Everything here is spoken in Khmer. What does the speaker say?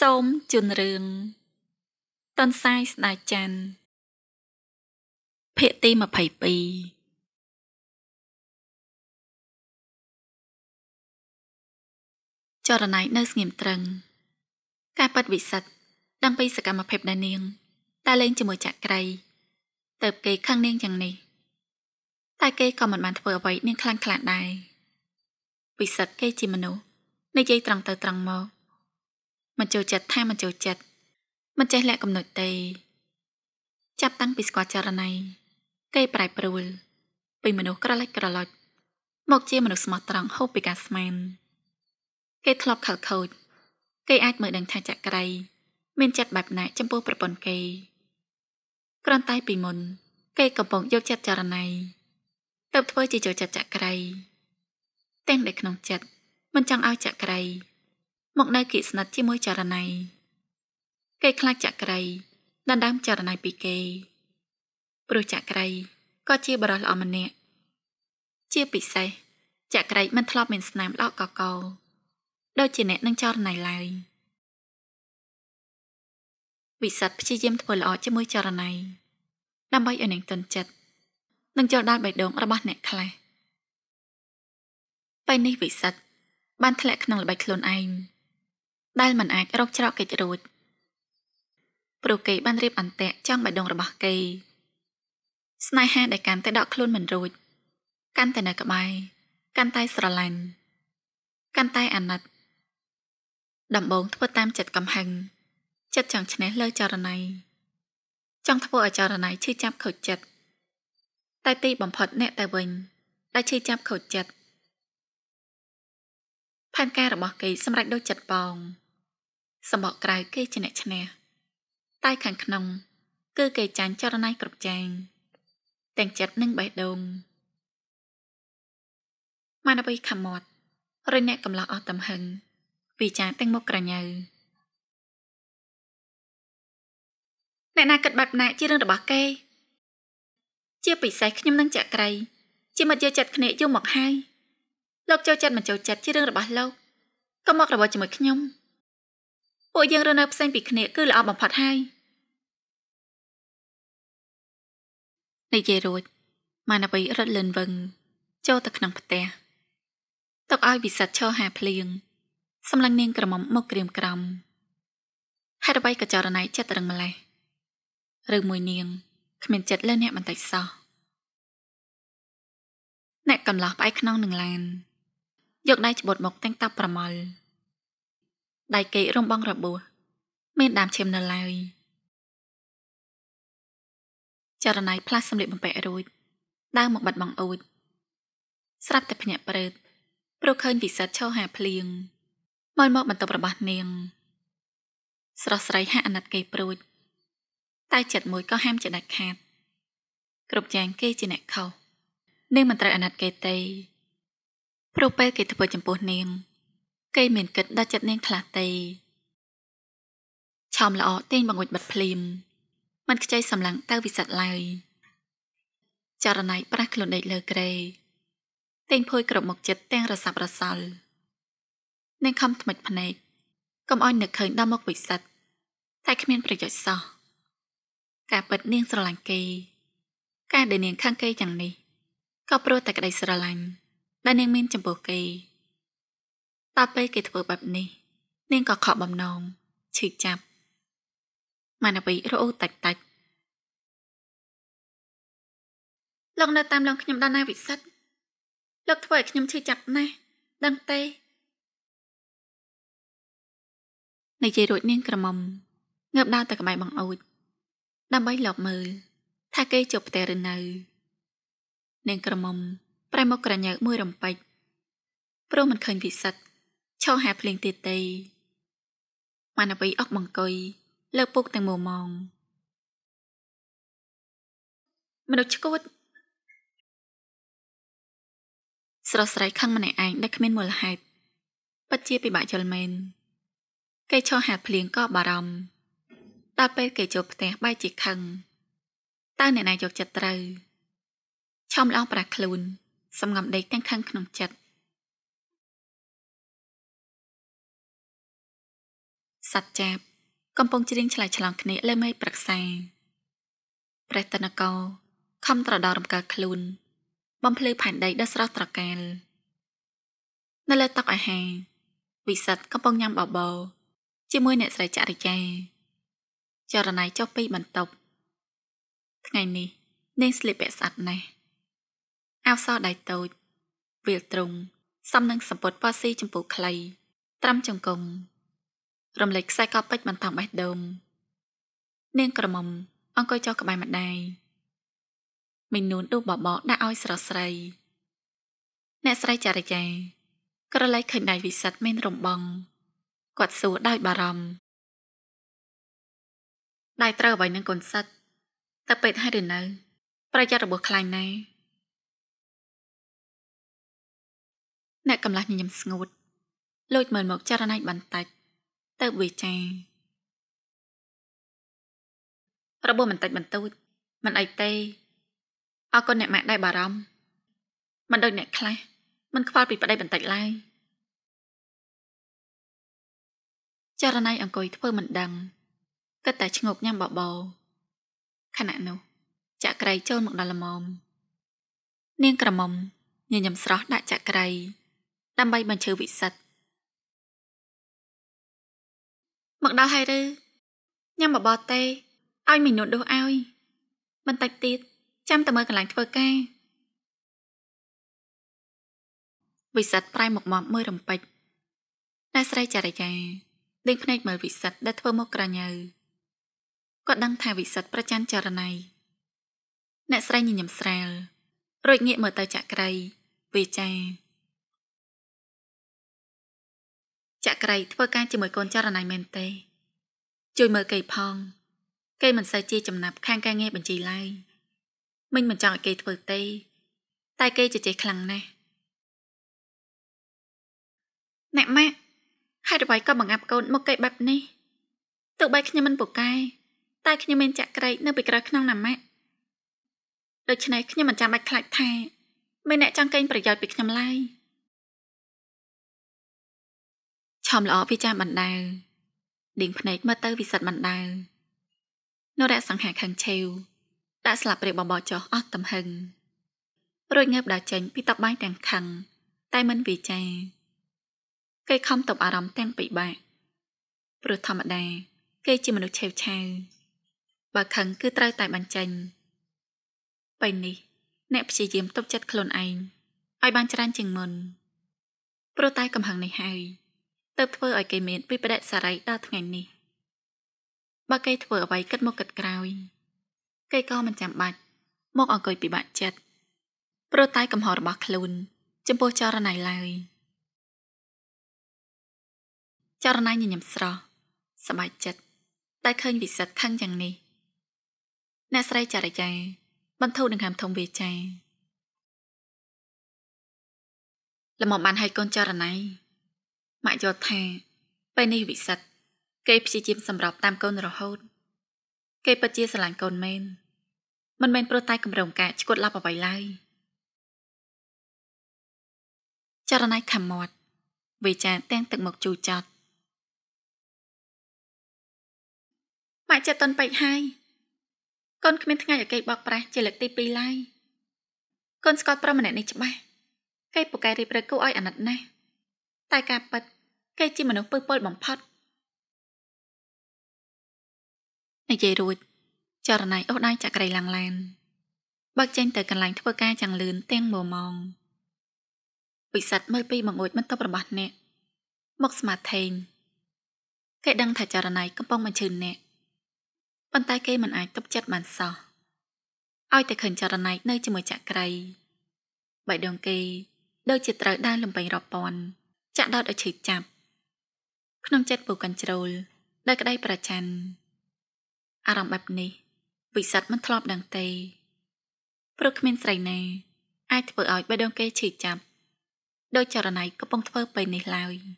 សូមជូនរឿងតនសាយស្ដាយច័ន្ទភាគទី22ចរណៃនៅស្ងៀមត្រឹងការប៉ັດវិសិទ្ធដឹងពីសកម្មភាពដែលនាងតែលេងជាមួយចក្រីទៅគេខឹងនាងយ៉ាងនេះតែគេក៏មិនបាន ធ្វើអ្វីនាងខ្លាំងខ្លាដែរពិសិដ្ឋគេជាមនុស្សនិយាយត្រង់ទៅត្រង់មកមិនចូលចិត្តថាមិនចូលចិត្តមិនចេះលាក់កំណត់ទេចាប់តាំងពីស្គាល់ចរណៃគេប្រែប្រួល ពីមនុស្សក្រឡិចក្រឡុចមកជាមនុស្សស្មោះត្រង់ហូបពីការស្មានគេធ្លាប់ខលខូចគេអាចមើលដឹងថាចក្រីមានចិត្តបែបណាចំពោះប្រពន្ធគេគ្រាន់តែពីមុនគេកំពុងយកចិត្តចរណៃទៅធ្វើជាចូលចិត្តចក្រីទាំងដែលក្នុងចិត្តមិនចង់ឲ្យចក្រីមកនៅគិស្និតជាមួយចរណៃគេខ្លាចចក្រីដណ្ដើមចរណៃពីគេព្រោះចក្រីក៏ជាបរិសល្អម្នាក់ជាពិសេសចក្រីមិនធ្លាប់មានស្នាមដកកកោដូចជាអ្នកនឹងចរណៃឡើយវិសិទ្ធព្យាយាមធ្វើល្អជាមួយចរណៃដើម្បីឲ្យនាងទន់ចិត្តនិងចូលដល់បេះដូងរបស់អ្នកខ្លះពេលនេះវិសិទ្ធបានធ្លាក់ក្នុងល្បិចខ្លួនឯងដែលមិនអាចរកច្រកគេចរួចព្រោះគេបានរៀបអន្ទាក់ចង់បៃដងរបស់គេ ស្នេហាដែលកាន់តែដកខ្លួនមិនរួចកាន់តែនៅក្បែរកាន់តែស្រឡាញ់កាន់តែអាណិត ដំបងធ្វើតាមចិត្តកំហឹងចិត្តចង់ឈ្នះលើចរណៃចង់ធ្វើឲ្យចរណៃឈឺចាប់ខូចចិត្តតែ ទីបំផុតអ្នកទៅវិញដែលឈឺចាប់ខូចចិត្តផែនការរបស់គេសម្រេចដូចចិត្តបងសម្បកក្រៅគេជាអ្នកឈ្នះតែខាងក្នុង គឺ គេចាញ់ចរណៃគ្រប់ចាញ់ទាំងចិត្តនិងបេះដូងម៉ានវីខមាត់រញអ្នកកំឡោះអស់ទំហឹងវិចារទាំងមុខក្រញៅអ្នកណាគិតបែបណាជារឿងរបស់គេ ជាពិសេសខ្ញុំនិងចក្រីជាមិត្តយកចិត្តគ្នាយូរមកហើយលោកចូលចិត្តមិនចូលចិត្តជារឿងរបស់លោកក៏មករវល់ជាមួយខ្ញុំពួកយើងរស់នៅផ្សេងពីគ្នាគឺល្អបំផុតហើយនិយាយរួចម៉ាណាបៃរត់លឿនវឹងចូលទៅក្នុងផ្ទះទុកឲ្យវិសិទ្ធឈរហាភ្លៀងសម្លឹងនាង ក្រមុំមកក្រៀមក្រំហើយរបីក៏ចរណៃចិត្តរឹងម្លេះឬមួយនាងគ្មានចិត្តលើអ្នកបន្តិចសោះអ្នកកំឡោះផ្អែកក្នុងនឹងឡានយកដៃច្បូតមកតាំងតាប់ប្រមល់ដៃគេរំបងរបួសមានដើមឈាមនៅឡើយចរណៃផ្លាស់សម្លៀកបំពាក់រួចដើរមកបាត់បងអ៊ូចស្រាប់តែភ្ញាក់ព្រឺតព្រោះឃើញវិសិទ្ធឈរហាភ្លៀងមើលមកបន្ទប់របស់នាង ស្រស់ស្រីហាក់អាណិតគេព្រួចតែចិត្តមួយក៏ហាមជាដាច់ខាតគ្រប់យ៉ាងគេជាអ្នកខុសនាងមិនត្រូវអាណិតគេទេព្រោះពេលគេធ្វើចំពោះនាងគេមានគិតដល់ចិត្តនាងខ្លះទេឆោមល្អទាញបង្អួចបាត់ភ្លាមមិនខ្ចីសម្លឹងទៅវិសិទ្ធឡើយចរណៃប្រះខ្លួនដេកលើក្រេទាញភួយគ្រប់មុខចិត្តទាំងរសាប់រសល់នាងខំថ្មិចភ្នែកកុំអោយនឹកឃើញដល់មុខវិសិទ្ធតែគ្មានប្រយោជន៍សោះការពិតនាងស្រឡាញ់គេ ការដែលនាងខាងគេយ៉ាងនេះក៏ព្រោះតែក្តីស្រឡាញ់ដែលនាងមាន ចំពោះគេតែពេលគេធ្វើបែបនេះ នាងក៏ខកបំណងឈឺចាប់ម៉ាណាវីរអ៊ូតាច់តាច់លោកនៅតាមឡងខ្ញុំដល់ណាវិសិទ្ធលោកធ្វើឲ្យខ្ញុំឈឺចាប់ណាស់ដឹងទេនិយាយរួច នាង ក្រមុំងើបដើរទៅក្បែរបងអូច ដើម្បីលបមើលថាគេជាប់ផ្ទះឬនៅ នាងក្រមុំប្រែមកក្រញើមួយរំពេចព្រោះមិនឃើញពិសិដ្ឋឈរហាភ្លេងទៀតទេម៉ានវីអុកបង្គុយលើពុកទាំងមមងមនុស្សឈួតស្រស់ស្រីខឹងម្នាក់ឯងដែលគ្មានមូលហេតុពិតជាពិបាកយល់មែនគេឈរហាភ្លៀងក៏បារម្ភដល់ពេលគេចូលផ្ទះបែរជាខឹងតើអ្នកណាយកចិត្តត្រូវឆំឡងប្រាស់ខ្លួនសំងំដេកទាំងខឹងក្នុងចិត្តសត្វចាបកំពុងច្រៀងឆ្លើយឆ្លងគ្នាលើមេប្រឹក្សាព្រះតនកោខំត្រដោលរំកិលខ្លួនបំភ្លឺផែនដីដ៏ស្រស់ត្រកាល នៅលើតុអាហារវិសិទ្ធកំពុងញ៉ាំបបរជាមួយអ្នកស្រីចរិយាចរណៃចុះពីបន្ទប់ថ្ងៃនេះនាងស្លៀកពាក់ស្អាតណាស់អោសដៃតូចវាលទ្រុងសំនឹងសម្ពុតប៉ស៊ីចម្ពោះខ្លីត្រាំចង្គំរំលេចខ្សែកពេជ្របន្តោងបេះដូងនាងក្រមុំអង្គុយចុះក្បែរម្ដាយមីនូនឌូបបោដាក់ឲ្យស្រស្រីអ្នកស្រីចារិយាក្រឡៃឃើញដៃវិសិទ្ធមានរំបងគាត់សួរដោយបារម្ភដៃត្រូវអ្វីនឹងកូនសិទ្ធតែពេទ្យហើយឬនៅ ប្រយ័ត្នរបួសខ្លាំងណាស់អ្នកកំឡាស់ញញឹមស្ងួតលូចមើលមកចរណៃបន្តិចទៅវិចារបួសបន្តិចបន្តួចមិនអីទេអរគុណអ្នកម៉ាក់ដែលបារម្ភមិនដូចអ្នកខ្លះមិនខ្វល់ពីប្តីបន្តិចឡើយចរណៃអង្គុយធ្វើមិនដឹងគិតតែឈ្ងោកញ៉ាំបបោខណៈនោះចក្រៃចូលមកដល់លមមនាងក្រមុំញញឹមស្រស់ដាក់ចក្រៃដើម្បីបញ្ឈឺវិសិទ្ធមកដល់ហើយឬញ៉ាំបបរទេឲ្យមីនុតដួសឲ្យបន្តិចទៀតចាំតែមើលកន្លែងធ្វើការវិសិទ្ធប្រែមកមកមើលរំពេចតែស្រីចរិយាដេញភ្នែកមើលវិសិទ្ធដែលធ្វើមកក្រញើគាត់ដឹងថាវិសិទ្ធប្រច័នចរណៃអ្នកស្រីញញឹមស្រាលរួចងាកមើលទៅចក្រីវាចាចក្រីធ្វើការជាមួយកូនចរណៃមែនទេ ជួយមើលគេផងគេមិនសូវជាចំណាប់ខាងការងារបញ្ជីឡើយមិញមិនចង់ឲ្យគេធ្វើទេ តែគេជជែកខ្លាំងណាស់អ្នកម៉ាក់ហេតុអ្វីក៏បង្អាប់កូនមកគេបែបនេះទោះបីខ្ញុំមិនពូកែតែខ្ញុំមានចក្រីនៅ ពីក្រោយក្នុងណាម៉ាក់ដូច្នេះខ្ញុំមិនចាំបាច់ខ្លាចថាមានអ្នកចង់កេងប្រយោជន៍ពីខ្ញុំឡើយ។ឆំល្អពីចាស់បណ្ដៅដេញភ្នែកមើលទៅវិសិទ្ធបណ្ដៅនរៈសង្ហាខឹងឆេវដាក់ស្លាបព្រាបបោចុះអស់ទំហឹងរួចងើបដើរចេញពីតបបាយទាំងខឹងតែមិនវិចារគេខំតបអារម្មណ៍ទាំងពិបាកព្រោះធម្មតាគេជាមនុស្សឆេវឆាវបើខឹងគឺត្រូវតែបញ្ចេញពេលនេះអ្នកព្យាយាមទប់ចិត្តខ្លួនឯងឲ្យបានច្រើនជាងមុនព្រោះតែកំហឹងនេះហើយទើបធ្វើឲ្យគេមានវិបដិសារីដល់ថ្ងៃនេះបើគេធ្វើអ្វីគិតមកគិតក្រោយគេក៏មិនចាំបាច់មកអង្គុយពិបាកចិត្តព្រោះតែកំហុសរបស់ខ្លួន ចំពោះចរណៃឡើយ ចរណៃញញឹមស្រស់សบายចិត្តតែឃើញ វិសិទ្ធខឹងយ៉ាងនេះអ្នកស្រីចារិយាបន្ធូរនឹងហាមធំវាចាល្មមបានឲ្យកូនចរណៃម៉ាក់យល់ថាពេលនេះវិសិទ្ធគេព្យាយាមសម្របតាមកូនរហូត គេពិតជាស្រឡាញ់កូនមែនមិនមែនព្រោះតែកម្រងការឈួតលាប់អ្វីឡើយចរណៃខំមាត់វិចាទាំងទឹកមកជូរចត់ម៉ាក់ចិត្តតន់ពេកហើយកូនគ្មានថ្ងៃឲ្យគេបោកប្រាស់ជាលើកទី2ឡើយកូនស្គាល់ប្រុសម្នាក់នេះច្បាស់គេពូកែរៀបរកគូឲ្យអាណិតណាស់តែការពិតគេជាមនុស្សពឹសពលបំផុតនិយាយរួចចរណៃអូសដៃចក្រីឡាំងឡានបើកចេញទៅកន្លែងធ្វើការយ៉ាងលឿនទាំងមមង ពិសិដ្ឋមើលពីបង្អួចបន្ទប់របស់អ្នក មកស្មាតថេងគេដឹងថាចរណៃកំពុងបញ្ឈឺអ្នកប៉ុន្តែគេមិនអាចទប់ចិត្តបានសោះឲ្យតែឃើញចរណៃនៅជាមួយចក្រីបៃដងគេដូចជាត្រូវដើរលំពេងរាប់ពាន់ចាក់ដោតឲ្យឈឺចាប់ក្នុងចិត្តពូកាន់ជ្រូលដោយក្តីប្រច័ណ្ឌអារម្មណ៍បែបនេះវិសិទ្ធមិនធ្លាប់ដឹងទេព្រោះគ្មានស្រីណាអាចធ្វើឲ្យបេះដូងគេឈឺចាប់ដោយចរណៃកំពុងធ្វើពេលនេះឡើយ។